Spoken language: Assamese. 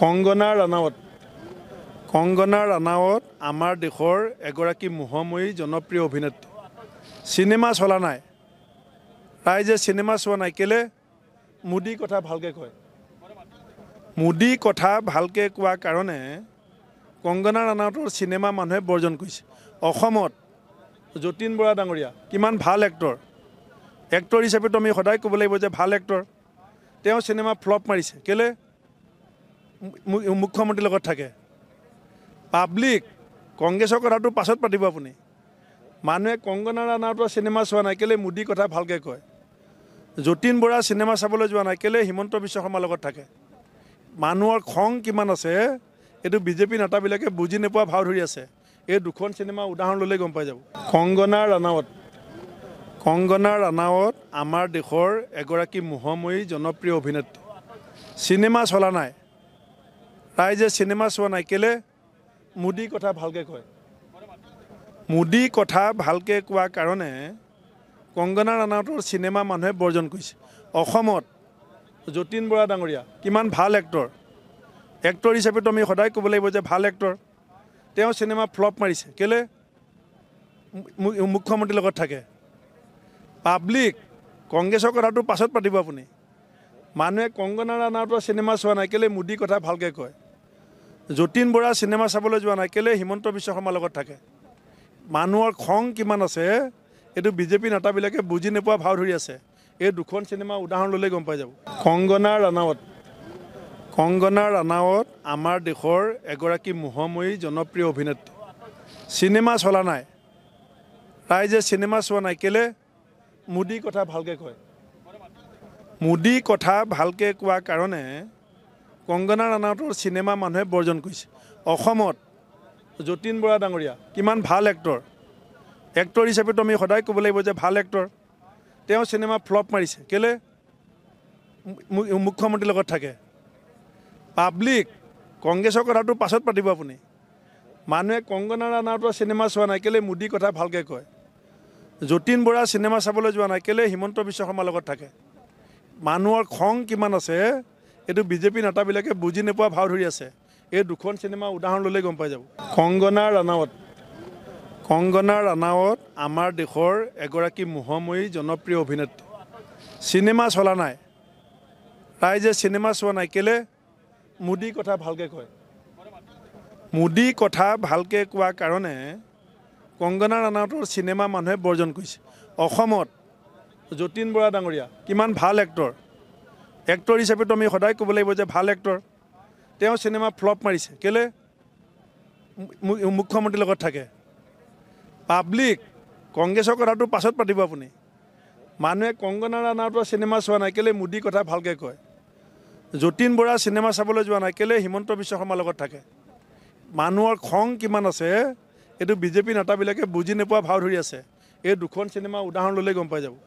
কংগনা ৰাণাৱত কংগনা ৰাণাৱত আমাৰ দেশৰ এগৰাকী মোহময়ী জনপ্ৰিয় অভিনেত্ৰী চিনেমা চলা নাই ৰাইজে চিনেমা চোৱা নাই কেলে মোদী কথা ভালকৈ কয় মোদী কথা ভালকৈ কোৱা কাৰণে কংগনা ৰাণাৱতৰ চিনেমা মানুহে বৰ্জন কৰিছে অসমত যতীন বৰা ডাঙৰীয়া কিমান ভাল এক্টৰ এক্টৰ হিচাপেতো আমি সদায় ক'ব লাগিব যে ভাল এক্টৰ তেওঁ চিনেমা ফ্লপ মাৰিছে কেলৈ মুখ্যমন্ত্ৰীৰ লগত থাকে পাব্লিক কংগ্ৰেছৰ কথাটো পাছত পাতিব আপুনি মানুহে কংগনা ৰাণাৱতৰ চিনেমা চোৱা নাই কেলৈ মোদী কথা ভালকৈ কয় যতীন বৰা চিনেমা চাবলৈ যোৱা নাই কেলৈ হিমন্ত বিশ্ব শৰ্মাৰ লগত থাকে মানুহৰ খং কিমান আছে এইটো বিজেপি নেতাবিলাকে বুজি নোপোৱা ভাও ধৰি আছে এই দুখন চিনেমা উদাহৰণ ল'লেই গম পাই যাব কংগনা ৰাণাৱত কংগনা ৰাণাৱত আমাৰ দেশৰ এগৰাকী মোহময়ী জনপ্ৰিয় অভিনেত্ৰী চিনেমা চলা নাই ৰাইজে চিনেমা চোৱা নাই কেলে মোদী কথা ভালকৈ কয় মোদী কথা ভালকৈ কোৱাৰ কাৰণে কংগনা ৰাণাৱটৰ চিনেমা মানুহে বৰ্জন কৰিছে অসমত যতীন বৰা ডাঙৰীয়া কিমান ভাল এক্টৰ এক্টৰ হিচাপেতো আমি সদায় ক'ব লাগিব যে ভাল এক্টৰ তেওঁ চিনেমা ফ্লপ মাৰিছে কেলে মুখ্যমন্ত্ৰীৰ লগত থাকে পাব্লিক কংগ্ৰেছৰ কথাটো পাছত পাতিব আপুনি মানুহে কংগনা ৰাণাৱটৰ চিনেমা চোৱা নাই কেলে মোদী কথা ভালকৈ কয় যতীন বৰা চিনেমা চাবলৈ যোৱা নাই কেলৈ হিমন্ত বিশ্ব শৰ্মাৰ লগত থাকে মানুহৰ খং কিমান আছে এইটো বিজেপি নেতাবিলাকে বুজি নোপোৱা ভাও ধৰি আছে এই দুখন চিনেমা উদাহৰণ ল'লেই গম পাই যাব কংগনা ৰাণাৱত কংগনা ৰাণাৱত আমাৰ দেশৰ এগৰাকী মোহময়ী জনপ্ৰিয় অভিনেত্ৰী চিনেমা চলা নাই ৰাইজে চিনেমা চোৱা নাই কেলৈ মোদীৰ কথা ভালকৈ কয় মোদীৰ কথা ভালকৈ কোৱাৰ কাৰণে কংগনা ৰানাউটৰ চিনেমা মানুহে বৰ্জন কৰিছে অসমত যতীন বৰা ডাঙৰীয়া কিমান ভাল এক্টৰ এক্টৰ হিচাপেতো আমি সদায় ক'ব লাগিব যে ভাল এক্টৰ তেওঁ চিনেমা ফ্লপ মাৰিছে কেলে মুখ্যমন্ত্ৰীৰ লগত থাকে পাব্লিক কংগ্ৰেছৰ কথাটো পাছত পাতিব আপুনি মানুহে কংগনা ৰানাউটৰ চিনেমা চোৱা নাই কেলে মোদীৰ কথা ভালকৈ কয় যতীন বৰা চিনেমা চাবলৈ যোৱা নাই কেলে হিমন্ত বিশ্ব শৰ্মাৰ লগত থাকে মানুহৰ খং কিমান আছে এইটো বিজেপি নেতাবিলাকে বুজি নোপোৱা ভাও ধৰি আছে এই দুখন চিনেমা উদাহৰণ ল'লে গম পাই যাব কংগনা ৰাণাৱত কংগনা ৰাণাৱত আমাৰ দেশৰ এগৰাকী মহাময়ী জনপ্ৰিয় অভিনেত্ৰী চিনেমা চলা নাই ৰাইজে চিনেমা চোৱা নাই কেলে মোদী কথা ভালকৈ কয় মোদী কথা ভালকৈ কোৱা কাৰণে কংগনা ৰাণাৱতৰ চিনেমা মানুহে বৰ্জন কৰিছে অসমত যতীন বৰা ডাঙৰীয়া কিমান ভাল এক্টৰ এক্টৰ হিচাপেতো আমি সদায় ক'ব লাগিব যে ভাল এক্টৰ তেওঁ চিনেমা ফ্লপ মাৰিছে কেলৈ মুখ্যমন্ত্ৰীৰ লগত থাকে পাব্লিক কংগ্ৰেছৰ কথাটো পাছত পাতিব আপুনি মানুহে কংগনা ৰাণাৰ চিনেমা চোৱা নাই কেলৈ মোদীৰ কথা ভালকৈ কয় যতীন বৰা চিনেমা চাবলৈ যোৱা নাই কেলৈ হিমন্ত বিশ্ব শৰ্মাৰ লগত থাকে মানুহৰ খং কিমান আছে এইটো বিজেপি নেতাবিলাকে বুজি নোপোৱা ভাও ধৰি আছে এই দুখন চিনেমা উদাহৰণ ল'লেই গম পাই যাব